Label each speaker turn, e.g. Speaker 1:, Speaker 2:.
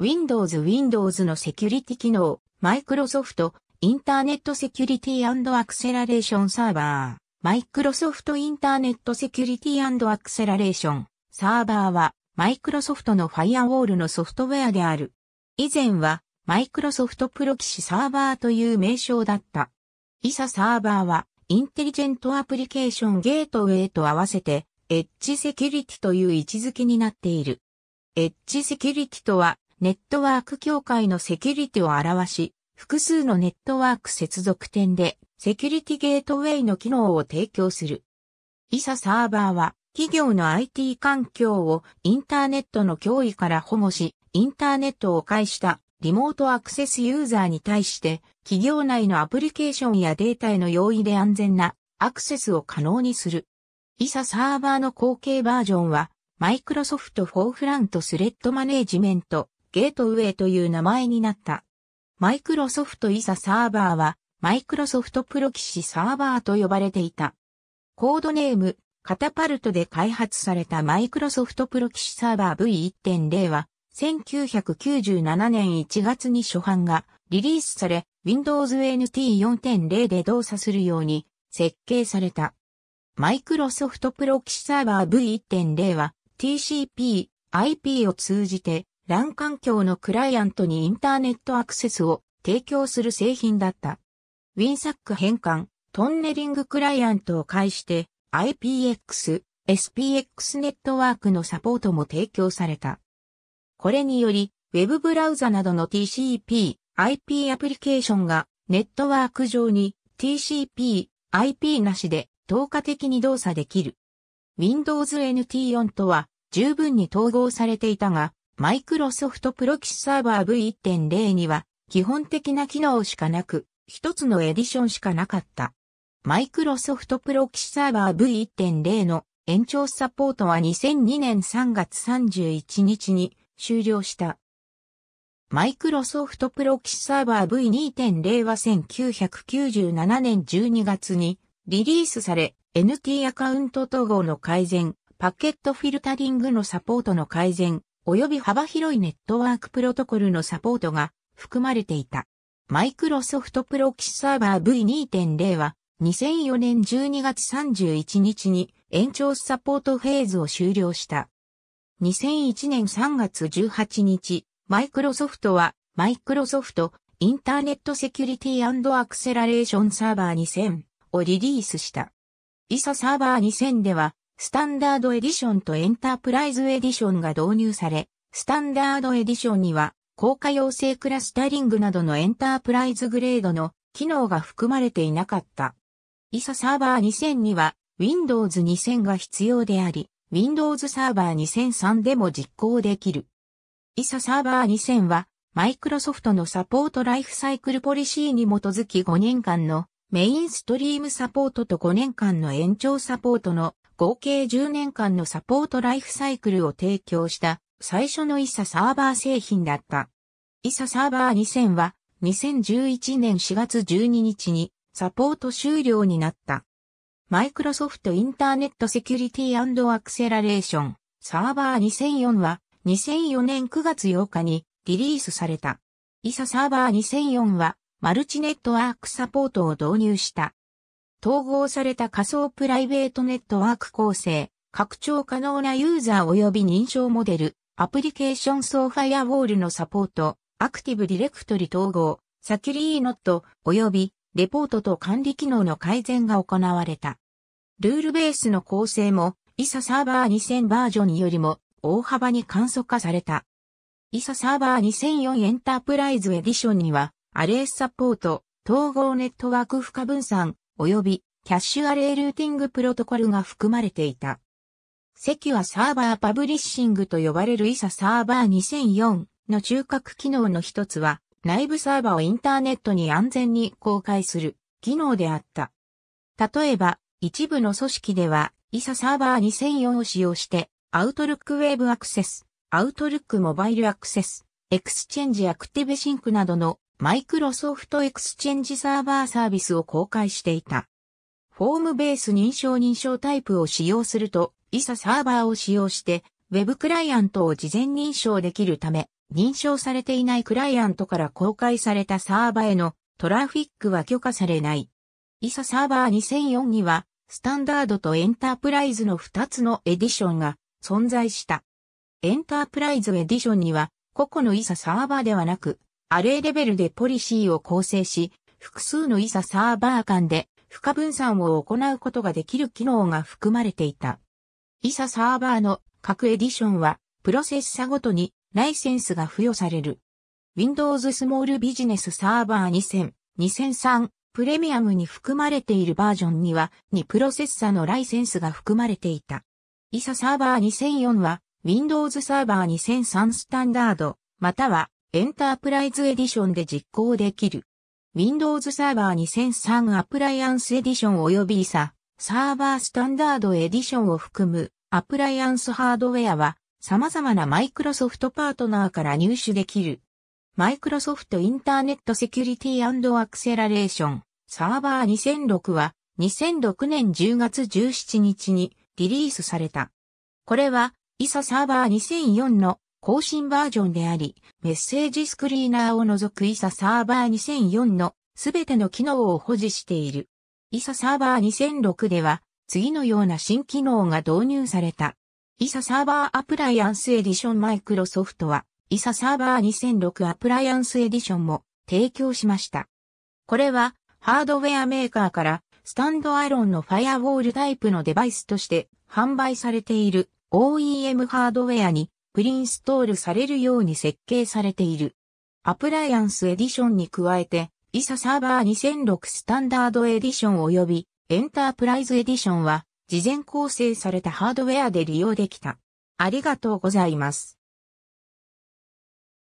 Speaker 1: Windows Windows のセキュリティ機能、Microsoft インターネットセキュリティアクセラレーションサーバー。microsoft インターネットセキュリティアクセラレーションサーバーは microsoft のファイアウォールのソフトウェアである。以前は m i マイクロソフトプロキシサーバーという名称だった。isa サーバーはインテリジェントアプリケーションゲートウェイと合わせて e エッ e セキュリティという位置づけになっている。e エッ e セキュリティとはネットワーク協会のセキュリティを表し、複数のネットワーク接続点でセキュリティゲートウェイの機能を提供する。イササーバーは企業の IT 環境をインターネットの脅威から保護し、インターネットを介したリモートアクセスユーザーに対して企業内のアプリケーションやデータへの容易で安全なアクセスを可能にする。イササーバーの後継バージョンはマイクロソフトフォーフラントスレッドマネージメントゲートウェイという名前になった。マイクロソフトイザサーバーは、マイクロソフトプロキシサーバーと呼ばれていた。コードネーム、カタパルトで開発されたマイクロソフトプロキシサーバー V1.0 は、1997年1月に初版がリリースされ、Windows NT 4.0で動作するように設計された。マイクロソフトプロキシサーバー V1.0 は TCP、IP を通じて LAN 環境のクライアントにインターネットアクセスを提供する製品だった。WinSAC 変換、トンネリングクライアントを介して IPX、SPX ネットワークのサポートも提供された。これにより、Web ブラウザなどの TCP、IP アプリケーションがネットワーク上に TCP、IP なしで透過的に動作できる。Windows NT4 とは十分に統合されていたが、マイクロソフトプロキシサーバー V1.0 には基本的な機能しかなく、一つのエディションしかなかった。マイクロソフトプロキシサーバー V1.0 の延長サポートは2002年3月31日に終了した。マイクロソフトプロキシサーバー V2.0 は1997年12月にリリースされ、NT アカウント統合の改善、パケットフィルタリングのサポートの改善、及び幅広いネットワークプロトコルのサポートが含まれていた。マイクロソフトプロキシサーバー V2.0 は2004年12月31日に延長サポートフェーズを終了した。2001年3月18日、マイクロソフトはマイクロソフトインターネットセキュリティアクセラレーションサーバー2000をリリースした。イササーバー2000ではスタンダードエディションとエンタープライズエディションが導入され、スタンダードエディションには、高価要請クラスタリングなどのエンタープライズグレードの機能が含まれていなかった。ISA サーバー2000には Windows 2000が必要であり、Windows サーバー2003でも実行できる。ISA サーバー2000は、マイクロソフトのサポートライフサイクルポリシーに基づき5年間のメインストリームサポートと5年間の延長サポートの合計10年間のサポートライフサイクルを提供した最初の ISA サーバー製品だった。ISA サーバー2000は2011年4月12日にサポート終了になった。マイクロソフトインターネットセキュリティアクセラレーションサーバー2004は2004年9月8日にリリースされた。ISA サーバー2004はマルチネットワークサポートを導入した。統合された仮想プライベートネットワーク構成、拡張可能なユーザー及び認証モデル、アプリケーションーファイアウォールのサポート、アクティブディレクトリ統合、サキュリーノット、及びレポートと管理機能の改善が行われた。ルールベースの構成も、ISA サーバー2000バージョンよりも大幅に簡素化された。ISA サーバー2004エンタープライズエディションには、アレースサポート、統合ネットワーク負荷分散、及びキャッシュアレイルーティングプロトコルが含まれていた。セキュアサーバーパブリッシングと呼ばれる ISA サーバー2004の中核機能の一つは内部サーバーをインターネットに安全に公開する機能であった。例えば一部の組織では ISA サーバー2004を使用してアウトルックウェーブアクセス、アウトルックモバイルアクセス、エクスチェンジアクティブシンクなどのマイクロソフトエクスチェンジサーバーサービスを公開していた。フォームベース認証認証タイプを使用すると、ISA サーバーを使用して、Web クライアントを事前認証できるため、認証されていないクライアントから公開されたサーバーへのトラフィックは許可されない。ISA サーバー2004には、スタンダードとエンタープライズの2つのエディションが存在した。エンタープライズエディションには、個々の ISA サーバーではなく、アレイレベルでポリシーを構成し、複数の ISA サーバー間で負荷分散を行うことができる機能が含まれていた。ISA サーバーの各エディションは、プロセッサごとにライセンスが付与される。Windows Small Business Server 2000、2003プレミアムに含まれているバージョンには2プロセッサのライセンスが含まれていた。ISA サーバー2004は Windows サーバー2003スタンダード、またはエンタープライズエディションで実行できる。Windows サーバー e r 2003アプライアンスエディション及び ISA、サーバースタンダードエディションを含むアプライアンスハードウェアは様々なマイクロソフトパートナーから入手できる。マイクロソフトインターネットセキュリティアクセラレーションサーバー2006は2006年10月17日にリリースされた。これは ISA サーバー2004の更新バージョンであり、メッセージスクリーナーを除く ISA サーバー2004のすべての機能を保持している。ISA サーバー2006では、次のような新機能が導入された。ISA サーバーアプライアンスエディションマイクロソフトは、ISA サーバー2006アプライアンスエディションも提供しました。これは、ハードウェアメーカーから、スタンドアロンのファイアウォールタイプのデバイスとして販売されている OEM ハードウェアにプリンストールされるように設計されている。アプライアンスエディションに加えて、イササーバー2006スタンダードエディション及びエンタープライズエディションは事前構成されたハードウェアで利用できた。ありがとうございます。